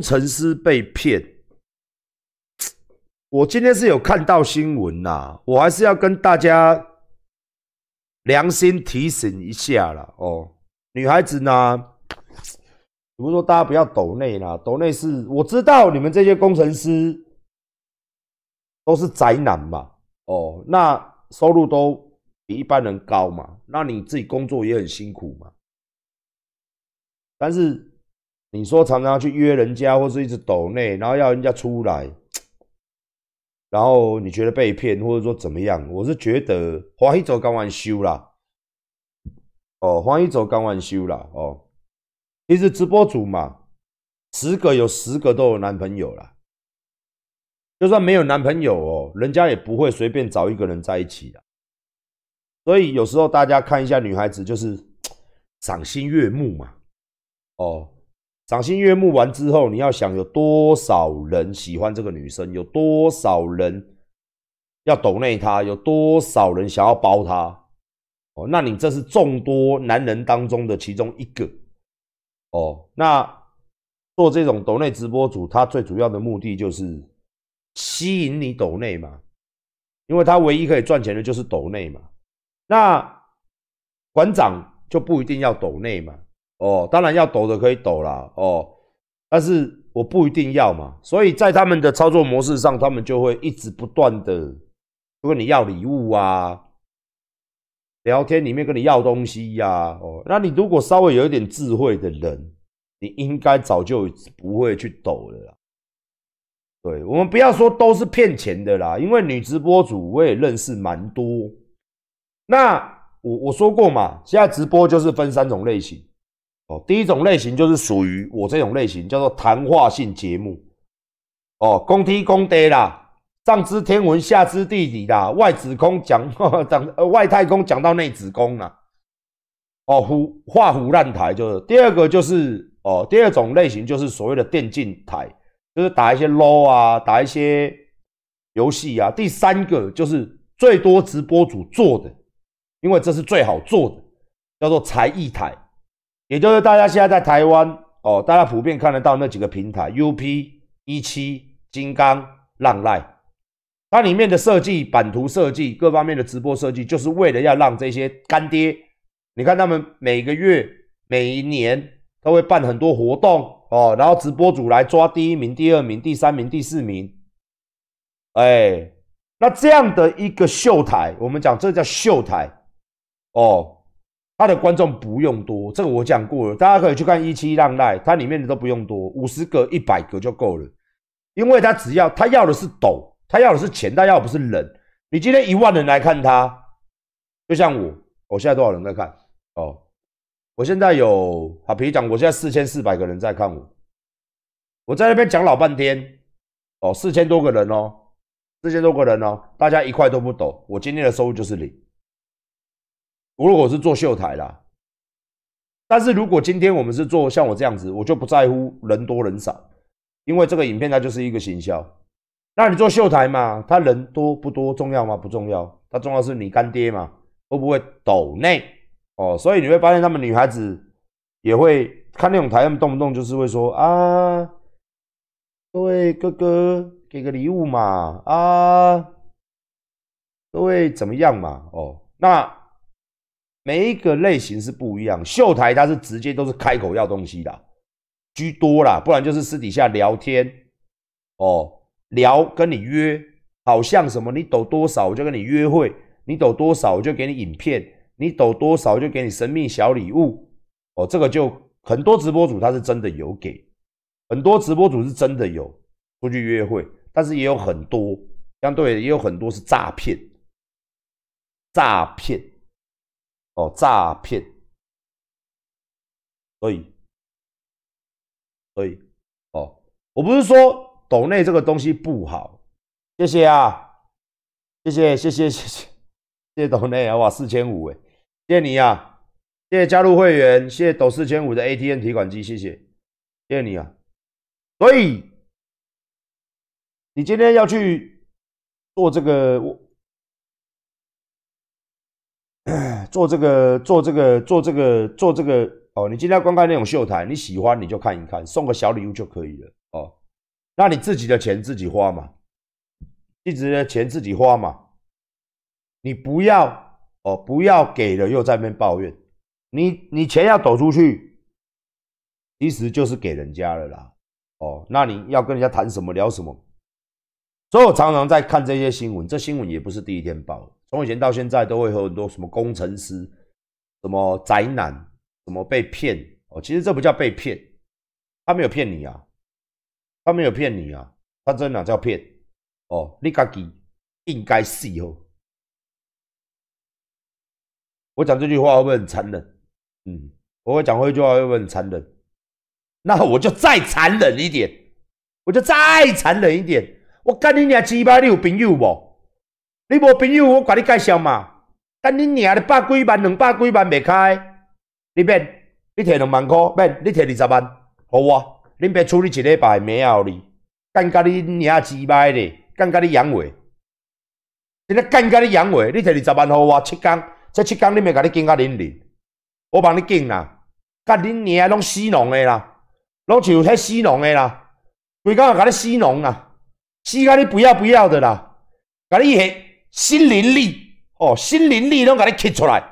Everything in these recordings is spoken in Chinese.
工程师被骗，我今天是有看到新闻呐，我还是要跟大家良心提醒一下了哦。女孩子呢，怎么说？大家不要抖内啦，抖内是，我知道你们这些工程师都是宅男嘛，哦，那收入都比一般人高嘛，那你自己工作也很辛苦嘛，但是。你说常常去约人家，或是一直抖内，然后要人家出来，然后你觉得被骗，或者说怎么样？我是觉得黄一走刚完休啦，哦，黄一走刚完休啦，哦，其实直播主嘛？十个有十个都有男朋友了，就算没有男朋友哦，人家也不会随便找一个人在一起的。所以有时候大家看一下女孩子，就是 赏心悦目嘛，哦。赏心悦目完之后，你要想有多少人喜欢这个女生，有多少人要抖内她，有多少人想要包她，哦，那你这是众多男人当中的其中一个，哦，那做这种抖内直播主，他最主要的目的就是吸引你抖内嘛，因为他唯一可以赚钱的就是抖内嘛，那馆长就不一定要抖内嘛。哦，当然要抖的可以抖啦，哦，但是我不一定要嘛，所以在他们的操作模式上，他们就会一直不断的跟你要礼物啊，聊天里面跟你要东西呀，哦，那你如果稍微有一点智慧的人，你应该早就不会去抖了啦。对我们不要说都是骗钱的啦，因为女直播主我也认识蛮多，那我我说过嘛，现在直播就是分三种类型。哦，第一种类型就是属于我这种类型，叫做谈话性节目。哦，公梯公爹啦，上知天文下知地理啦，外子宫讲 讲呃外太空讲到内子宫啦。哦，胡画胡烂台就是第二个就是哦第二种类型就是所谓的电竞台，就是打一些 low 啊，打一些游戏啊。第三个就是最多直播主做的，因为这是最好做的，叫做才艺台。也就是大家现在在台湾哦，大家普遍看得到那几个平台 UP 一七、金刚、浪赖，它里面的设计、版图设计、各方面的直播设计，就是为了要让这些干爹，你看他们每个月、每一年都会办很多活动哦，然后直播组来抓第一名、第二名、第三名、第四名，哎，那这样的一个秀台，我们讲这叫秀台，哦。他的观众不用多，这个我讲过了，大家可以去看一期浪贷，它里面的都不用多，五十个、一百个就够了，因为他只要他要的是抖，他要的是钱，他要不是人。你今天一万人来看他，就像我，我现在多少人在看？哦，我现在有，好，比如讲，我现在四千四百个人在看我，我在那边讲老半天，哦，四千多个人哦，四千多个人哦，大家一块都不抖，我今天的收入就是零。如果我是做秀台啦，但是如果今天我们是做像我这样子，我就不在乎人多人少，因为这个影片它就是一个行销。那你做秀台嘛，他人多不多重要吗？不重要，它重要是你干爹嘛，会不会抖内哦？所以你会发现他们女孩子也会看那种台，他们动不动就是会说啊，各位哥哥给个礼物嘛啊，各位怎么样嘛哦，那。每一个类型是不一样，秀台他是直接都是开口要东西的居多啦，不然就是私底下聊天哦，聊跟你约，好像什么你抖多少我就跟你约会，你抖多少我就给你影片，你抖多少我就给你神秘小礼物哦，这个就很多直播主他是真的有给，很多直播主是真的有出去约会，但是也有很多相对也有很多是诈骗，诈骗。哦，诈骗！所以，所以，哦，我不是说抖内这个东西不好。谢谢啊，谢谢，谢谢，谢谢，谢谢内啊！哇，四千五哎，谢谢你啊！谢谢加入会员，谢谢斗四千五的 ATM 提款机，谢谢，谢谢你啊！所以，你今天要去做这个。做这个，做这个，做这个，做这个哦！你今天观看那种秀台，你喜欢你就看一看，送个小礼物就可以了哦。那你自己的钱自己花嘛，一直呢钱自己花嘛。你不要哦，不要给了又在那边抱怨。你你钱要抖出去，其实就是给人家了啦。哦，那你要跟人家谈什么聊什么？所以我常常在看这些新闻，这新闻也不是第一天报。从以前到现在，都会有很多什么工程师、什么宅男、什么被骗哦。其实这不叫被骗，他没有骗你啊，他没有骗你啊，他这哪叫骗？哦，你家己应该是哦。我讲这句话会不会很残忍？嗯，我会讲这句话会不会很残忍？那我就再残忍一点，我就再残忍一点。我跟你俩鸡巴你有朋友不？你无朋友，我甲你介绍嘛。等你赢了百几万、两百几万未开，你免。你摕两万块，免。你摕二十万，互我。恁别处理一礼拜，免啊你。干甲你赢几百咧，干甲你养活。现在干甲你养活，你摕二十万互我七天，这七天里面甲你增甲恁力，我帮你敬啦。甲你娘拢死农诶啦，拢就迄死农诶啦。规工也甲你死农啦，死甲你不要不要的啦，甲你下。心灵力哦，心灵力拢给你切出来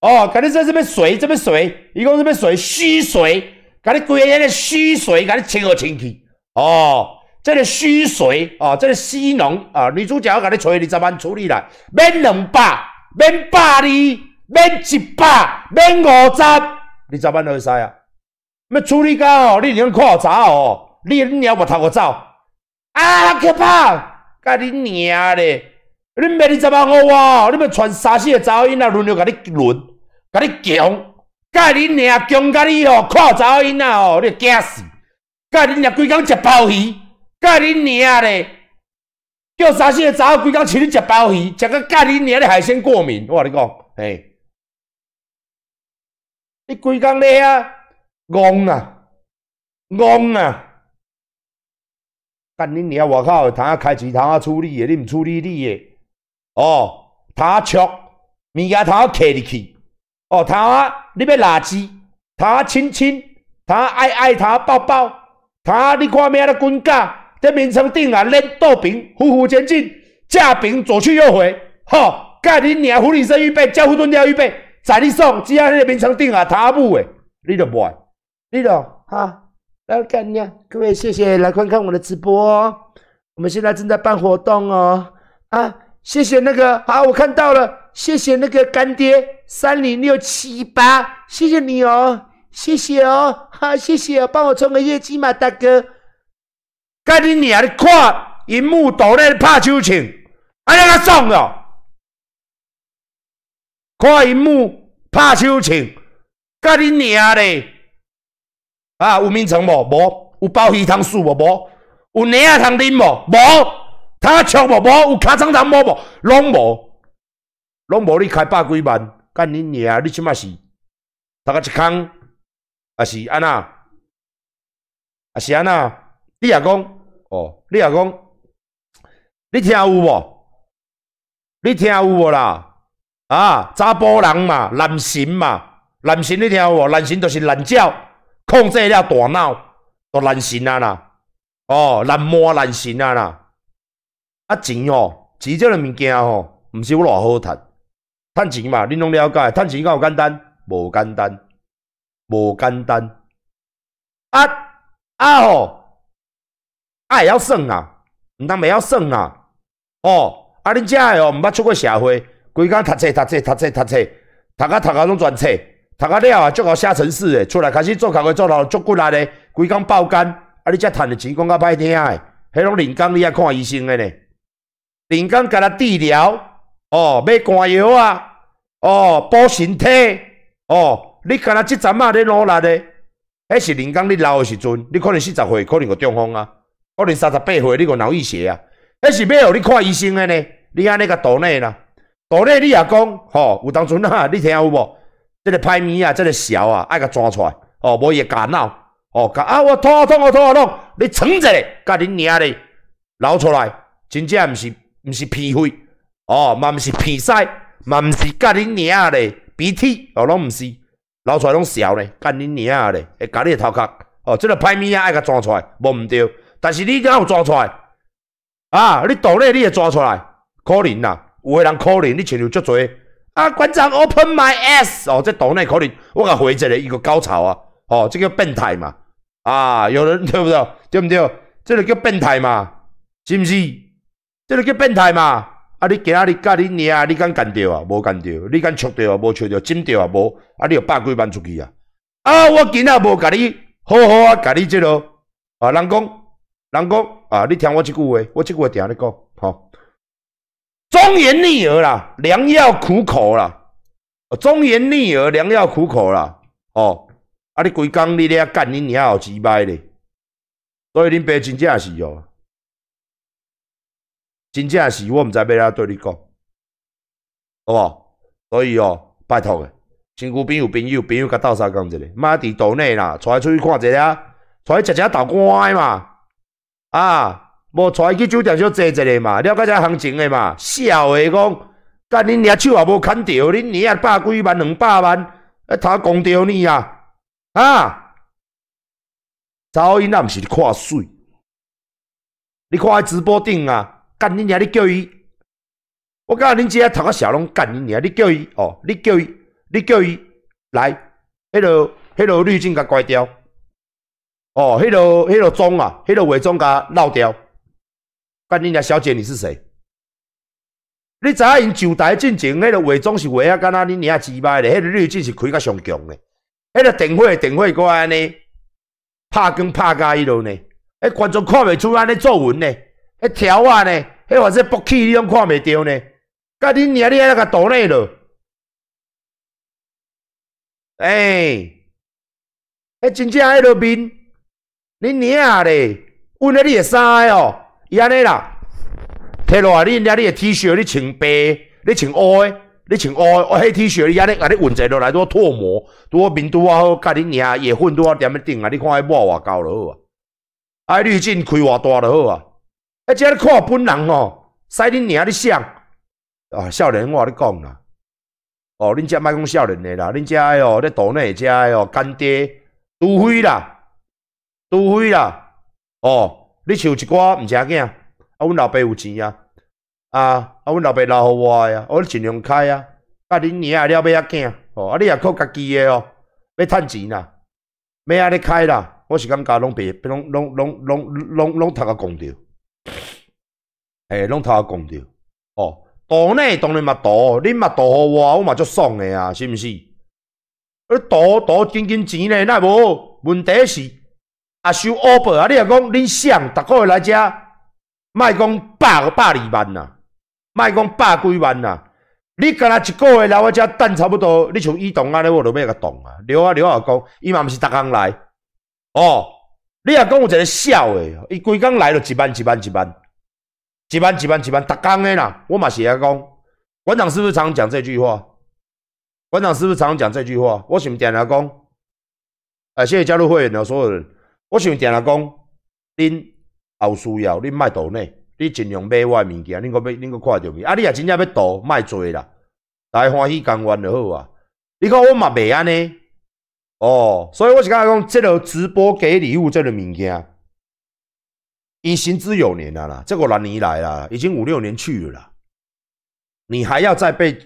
哦，给你在这边水这边水，一共这边水虚水，给你规个捏的虚水，给你清而清去哦。这个虚水哦，这个虚农啊，女主角我给你催，你怎办处理来？免两百，免百二，免一百，免五十，你怎办？会使啊？要处理到哦，你用扩查哦，你了白头个走啊！可怕，甲你娘咧。你卖二十万五块，你要传三四个查某囡仔轮流甲你轮，甲你强，介你娘强甲你哦，看查某囡仔哦，你惊死！介你娘规工食鲍鱼，介你娘咧，叫三四个查某规工请你食鲍鱼，食到介你娘的海鲜过敏，我甲你讲，嘿，你规工咧啊，戆啊，戆啊！干你娘外口头仔开钱，头仔处理的，你毋处理你的。哦，他吃，面额头揢入去。哦，他啊，你要垃圾，他亲亲，他爱爱，他抱抱，他你看咩的滚军在面层顶啊，练倒兵，虎虎前进，架兵左去右回，好，盖你娘，狐狸生预备，叫狐狸生预备，在你送，只要那个面层顶啊，他母的，你都无，你都哈，来干娘，各位谢谢来观看我的直播，哦，我们现在正在办活动哦，啊。谢谢那个好，我看到了，谢谢那个干爹三零六七八，谢谢你哦，谢谢哦，好谢谢哦，帮我冲个业绩嘛，大哥。干你娘的！看荧幕倒嘞，拍手请，哎呀，他爽了！看荧幕，拍手请，干你娘的！啊，有明成无？无，有包鱼汤素无？无，有奶仔汤啉无？无。他无无，有他争抢某无，拢无拢无，你开百几万干你娘！你即马是，大家一空，啊是安那，啊是安那？你也讲哦，你也讲，你听有无？你听有无啦？啊，查甫人嘛，男神嘛，男神你听有无？男神就是男角控制了大脑，都男神啊啦，哦，男模男神啊啦。啊钱哦，钱即的物件吼，唔是有偌好赚？赚钱嘛，恁拢了解，赚钱够简单？无简单，无简单。啊啊吼，啊会晓算啊，毋通袂晓算啊？哦，啊恁遮的哦，毋捌出过社会，规工读册读册读册读册，读啊读啊拢全册，读啊了啊，足好下城式诶，出来开始做工啡做到足骨力诶，规工爆肝，啊你遮趁的钱讲较歹听诶，迄拢零工你也看医生的呢。人工甲咱治疗，哦，要肝药啊，哦，补身体，哦，你甲咱即阵嘛咧努力咧，迄是人工。你老诶时阵，你可能是十岁，可能个中风啊，可能三十八岁你个脑溢血啊，迄是要互你看医生诶呢。你安尼甲岛内啦，岛内你也讲，吼，有当阵啊，你听有无？这个歹物啊，这个痟啊，爱甲抓出，来，哦，无伊个假闹，哦，甲啊，我头痛，我头痛，你喘一下，甲恁娘咧捞出来，真正毋是。毋是鼻血，哦，嘛毋是鼻塞，嘛毋是甲恁娘下咧鼻涕，哦，拢毋是，流出来拢少咧，甲恁娘下咧，会搞你个头壳，哦，即个歹物仔爱甲抓出来，无毋对，但是你敢有抓出来？啊，你肚内你会抓出来？可能啦，有个人可能，你穿了足多，啊，馆长，Open my eyes，哦，这肚内可能，我甲回一个一个高潮啊，哦，即叫变态嘛，啊，有人对不对？对唔对？这个叫变态嘛？是唔是？这个叫变态嘛！啊，你今仔日干你娘，你敢干掉啊？无干掉，你敢抢掉啊？无抢掉，进掉啊？无啊！你又把几搬出去啊！啊，我今啊无甲你好好啊甲你这个啊，人讲人讲啊，你听我即句话，我即句话听你讲，哈！忠言逆耳啦，良药苦口啦。忠言逆耳，良药苦口啦。哦，啊，你规工你了干你娘有几摆咧，所以恁爸真正是哦。真正是我毋知要怎对你讲，好无？所以哦，拜托个，身边有朋友，朋友甲斗参共一下，妈伫岛内啦，带出去看一下，带去食食豆干嘛？啊，无带去酒店小坐一下嘛，了解一下行情诶嘛。笑话讲，甲恁孃手也无牵到，恁孃百几万、两百万，一头讲到你啊，啊！查某因那毋是看水，你看伊直播顶啊！干你娘！你叫伊，我讲恁姐头个小龙干你娘！你叫伊哦，你叫伊，你叫伊来，迄个迄个滤镜甲改掉，哦，迄个迄个妆啊，迄个化妆甲闹掉。干你娘！小姐，你是谁？你知影因上台进前，迄个化妆是为啊干那恁娘几卖咧，迄个滤镜是开甲上强诶。迄个灯火灯火个安尼，拍光拍甲迄落嘞，迄观众看袂出安尼皱纹嘞，迄条纹嘞。迄或者不气，你拢看袂着呢。甲恁娘，你喺个岛内咯。哎，哎，真正迄个面，恁娘嘞，我那你的衫哦，伊安尼啦。摕落来你恁你的 T 恤，你穿白，你穿乌，你穿乌。我嘿 T 恤，伊安尼，甲你混者落来拄好脱模，拄好面拄啊好。甲恁娘也混拄啊点么顶啊？你看迄抹偌厚了好啊，爱滤镜开偌大了好啊。啊，遮咧看本人吼，使恁娘咧想啊！少年，我咧讲啦，哦，恁遮卖讲少年诶啦，恁诶哦咧内遮诶哦干爹，除非啦，除非啦，哦，你像一寡毋食囝，啊，阮老爸有钱啊，啊啊，阮老爸留互我诶啊，我尽量开啊，啊，恁娘了要遐囝，哦，啊，你也靠家己诶哦，要趁钱啦，要安尼开啦，我是感觉拢白，不拢拢拢拢拢拢读个工着。诶，拢他讲着，哦，图呢？当然嘛图，你嘛互我，我嘛足爽诶啊，是毋是？你图图真斤钱呢？奈无问题，是啊收乌倍啊。你若讲恁想，逐个月来遮，卖讲百百二万呐，卖讲百几万呐。你干若一个月来我遮等差不多，你像移动安尼，我都要甲动啊。刘啊刘啊讲，伊嘛毋是逐工来，哦，你若讲有一个痟诶，伊规工来就一万、一万、一万。几万几万几万，逐工的啦，我嘛洗牙讲。馆长是不是常讲这句话？馆长是不是常讲这句话？我先点下工，哎，谢谢加入会员的所有人。我先点下讲，恁有需要恁卖图呢？恁尽量买我物件，恁个恁个看着伊。啊，恁也真正要图卖做啦，大家欢喜干完就好啊。你看我嘛袂安尼，哦，所以我是讲讲，即落直播给礼物，即落物件。已行之有年了啦，这个那你一来了，已经五六年去了，你还要再被，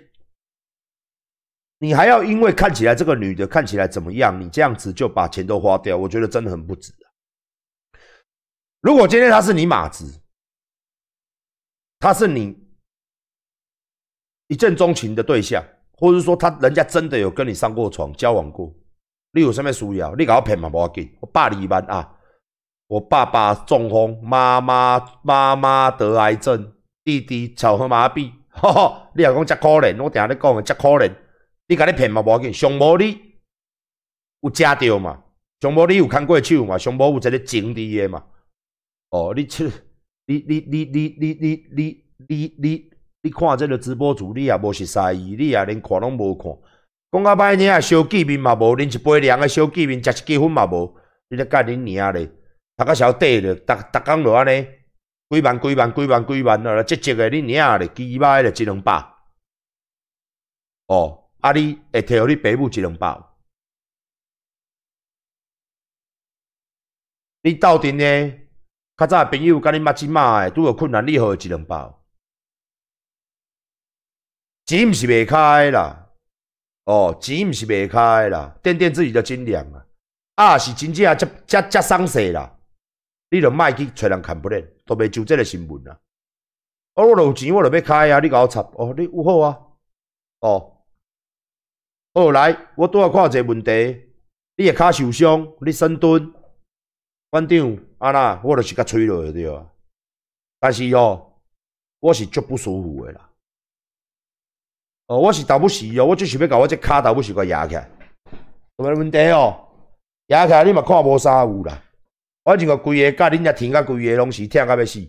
你还要因为看起来这个女的看起来怎么样，你这样子就把钱都花掉，我觉得真的很不值。如果今天她是你马子，她是你一见钟情的对象，或者是说她人家真的有跟你上过床交往过，你有什么需要，你搞骗嘛不紧，我百一万啊！我爸爸中风，妈妈妈妈得癌症，弟弟巧合麻痹。你阿讲遮可怜，我听你讲诶遮可怜。你甲你骗嘛无要紧，上无你有食着嘛，上无你有牵过手嘛，上无有一个情敌诶嘛。哦，你七，你你你你你你你你你，你看即个直播主，你啊，无是西伊，你啊连看拢无看。讲较歹听，啊，小居民嘛无，啉一杯凉个小见面，食一几分嘛无，你咧干恁娘嘞！他个小弟得着，逐逐工落安尼，几万、几万、几万、几万，咯，后积积个，你领咧，几百个一两百。哦，啊你会摕互你爸母一两百。你斗阵呢？较早朋友甲你捌起骂诶，拄着困难你伊一两百？钱毋是未开啦，哦，钱毋是未开啦，垫垫自己就真凉啊。啊是真正啊，遮遮真省事啦。你著卖去找人看不了，都未就即个新闻啊！哦，我有钱，我著要开啊！你搞插哦，你有好啊？哦，哦来，我拄仔看一个问题，你个骹受伤，你深蹲，馆长啊呐，我著是甲吹落去对啊。但是哦，我是足不舒服个啦，哦，我是打不实哦，我就是要搞我只脚打不实个压起克，什么问题哦？压起来你嘛看无啥有啦。反正个规个甲恁只天甲规个拢是疼甲要死。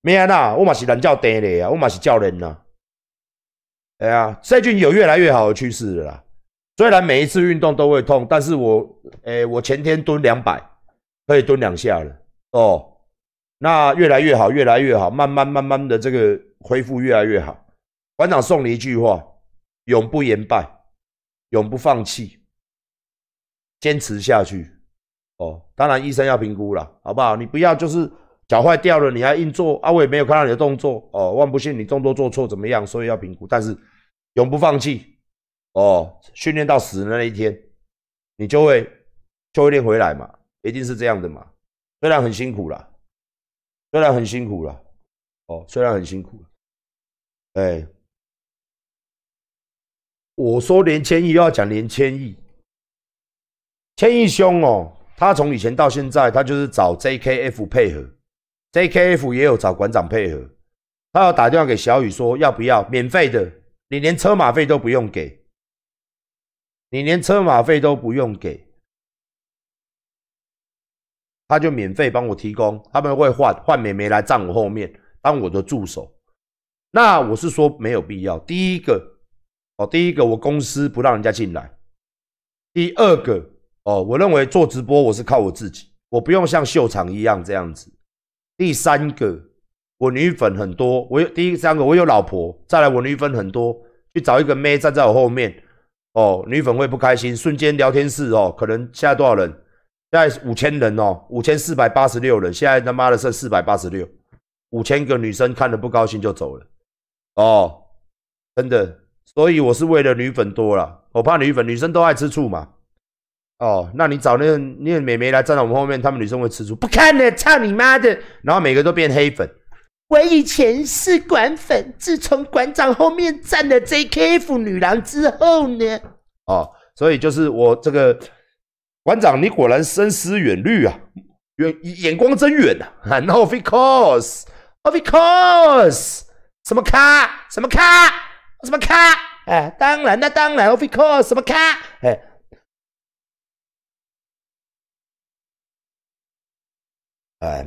咩啦，我嘛是人教弟嘞啊，我嘛是教练啊。哎呀，赛句有越来越好的趋势啦。虽然每一次运动都会痛，但是我，诶，我前天蹲两百，可以蹲两下了。哦，那越来越好，越来越好，慢慢慢慢的这个恢复越来越好。馆长送你一句话：永不言败，永不放弃，坚持下去。哦，当然医生要评估了，好不好？你不要就是脚坏掉了，你还硬做啊？我也没有看到你的动作哦，万不信你动作做错怎么样？所以要评估，但是永不放弃哦，训练到死的那一天，你就会就会练回来嘛，一定是这样的嘛。虽然很辛苦了，虽然很辛苦了，哦，虽然很辛苦，哎，我说连千亿要讲连千亿，千亿兄哦。他从以前到现在，他就是找 JKF 配合，JKF 也有找馆长配合。他要打电话给小雨说，要不要免费的？你连车马费都不用给，你连车马费都不用给，他就免费帮我提供。他们会换换美眉来站我后面当我的助手。那我是说没有必要。第一个，哦，第一个我公司不让人家进来。第二个。哦，我认为做直播我是靠我自己，我不用像秀场一样这样子。第三个，我女粉很多，我有第一、三个，我有老婆，再来我女粉很多，去找一个妹站在我后面，哦，女粉会不开心，瞬间聊天室哦，可能现在多少人？现在五千人哦，五千四百八十六人，现在他妈的剩四百八十六，五千个女生看了不高兴就走了，哦，真的，所以我是为了女粉多了，我怕女粉，女生都爱吃醋嘛。哦，那你找那个那个美眉来站在我们后面，他们女生会吃醋。不看呢，操你妈的！然后每个都变黑粉。我以前是馆粉，自从馆长后面站了 JKF 女郎之后呢？哦，所以就是我这个馆长，你果然深思远虑啊，远眼光真远啊！Of course，of course，什么咖？什么咖？什么咖？哎，当然那当然，of course，什么咖？哎。哎，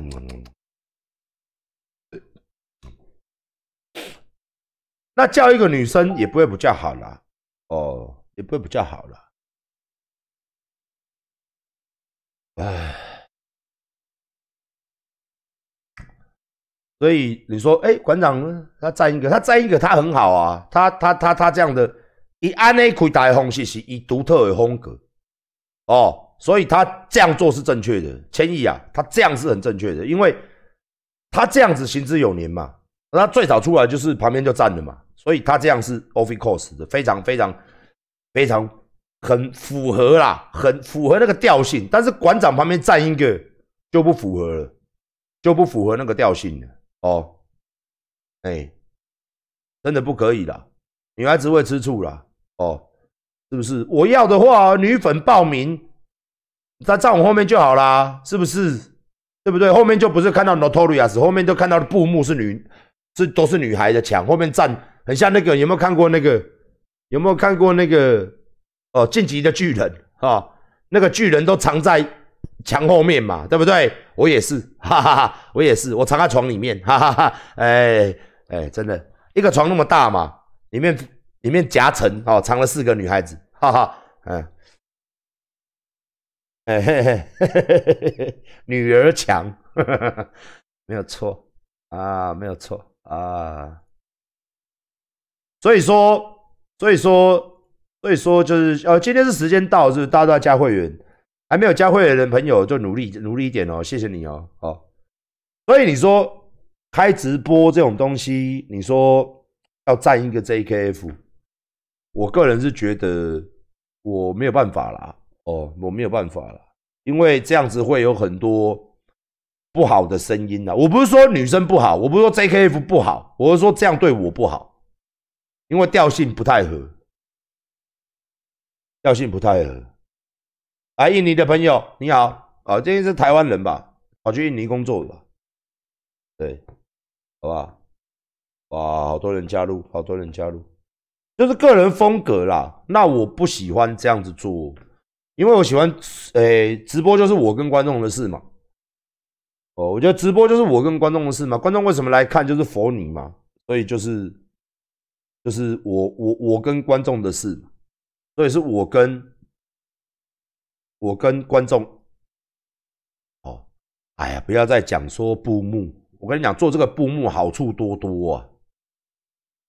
那叫一个女生也不会不叫好了，哦，也不会不叫好了。哎，所以你说，哎，馆长他赞一个，他赞一个，他很好啊，他他他他这样的，以安内开大方式是以独特的风格，哦。所以他这样做是正确的，千亿啊，他这样是很正确的，因为他这样子行之有年嘛，那最早出来就是旁边就站了嘛，所以他这样是 of course 的，非常非常非常很符合啦，很符合那个调性，但是馆长旁边站一个就不符合了，就不符合那个调性了，哦，哎，真的不可以啦，女孩子会吃醋啦，哦，是不是？我要的话，女粉报名。他站我后面就好啦，是不是？对不对？后面就不是看到 Notorious，后面就看到的布幕是女，是都是女孩的墙。后面站很像那个，有没有看过那个？有没有看过那个？哦，晋级的巨人啊，那个巨人都藏在墙后面嘛，对不对？我也是，哈哈哈，我也是，我藏在床里面，哈哈哈。哎哎，真的，一个床那么大嘛，里面里面夹层哦，藏了四个女孩子，哈哈，嗯。嘿嘿嘿嘿嘿嘿嘿，女儿强，没有错啊，没有错啊。所以说，所以说，所以说，就是呃，今天是时间到，是大家都要加会员。还没有加会员的朋友就努力努力一点哦，谢谢你哦，好。所以你说开直播这种东西，你说要占一个 j K F，我个人是觉得我没有办法啦。哦，我没有办法了，因为这样子会有很多不好的声音呐。我不是说女生不好，我不是说 J.K.F 不好，我是说这样对我不好，因为调性不太合，调性不太合。来印尼的朋友，你好，啊，今天是台湾人吧？跑去印尼工作吧？对，好不好？哇，好多人加入，好多人加入，就是个人风格啦。那我不喜欢这样子做。因为我喜欢，诶，直播就是我跟观众的事嘛。哦，我觉得直播就是我跟观众的事嘛。观众为什么来看？就是佛你嘛。所以就是，就是我我我跟观众的事。所以是我跟，我跟观众。哦，哎呀，不要再讲说布幕。我跟你讲，做这个布幕好处多多啊。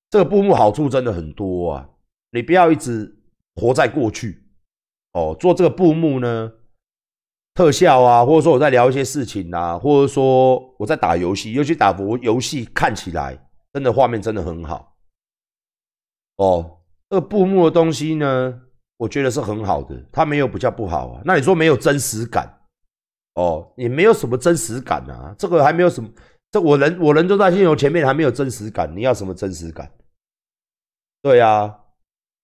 这个布幕好处真的很多啊。你不要一直活在过去。哦，做这个布幕呢，特效啊，或者说我在聊一些事情啊，或者说我在打游戏，尤其打服游戏看起来真的画面真的很好。哦，这个布幕的东西呢，我觉得是很好的，它没有比较不好啊。那你说没有真实感？哦，也没有什么真实感啊，这个还没有什么，这我人我人都在镜头前面还没有真实感，你要什么真实感？对啊。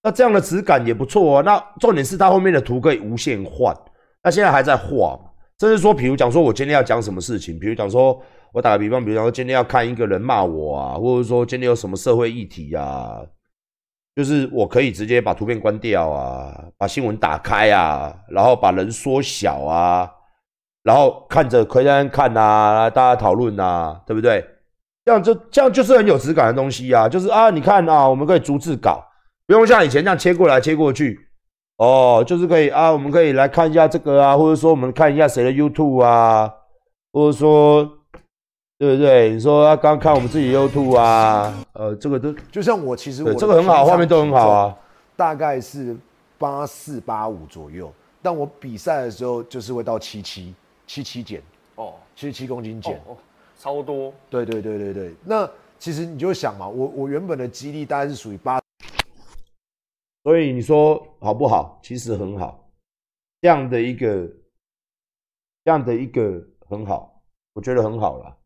那这样的质感也不错哦。那重点是它后面的图可以无限换。那现在还在画甚就是说，比如讲说我今天要讲什么事情，比如讲说我打个比方，比如讲今天要看一个人骂我啊，或者说今天有什么社会议题啊，就是我可以直接把图片关掉啊，把新闻打开啊，然后把人缩小啊，然后看着可以让人看啊，大家讨论啊，对不对？这样就这样就是很有质感的东西啊，就是啊，你看啊，我们可以逐字稿。不用像以前这样切过来切过去，哦，就是可以啊，我们可以来看一下这个啊，或者说我们看一下谁的 YouTube 啊，或者说对不对？你说他刚看我们自己 YouTube 啊，呃，这个都就像我其实我这个很好，画面都很好啊，大概是八四八五左右，但我比赛的时候就是会到七七七七减哦，七七公斤减哦，超多，对对对对对，那其实你就想嘛，我我原本的肌力大概是属于八。所以你说好不好？其实很好，这样的一个，这样的一个很好，我觉得很好了。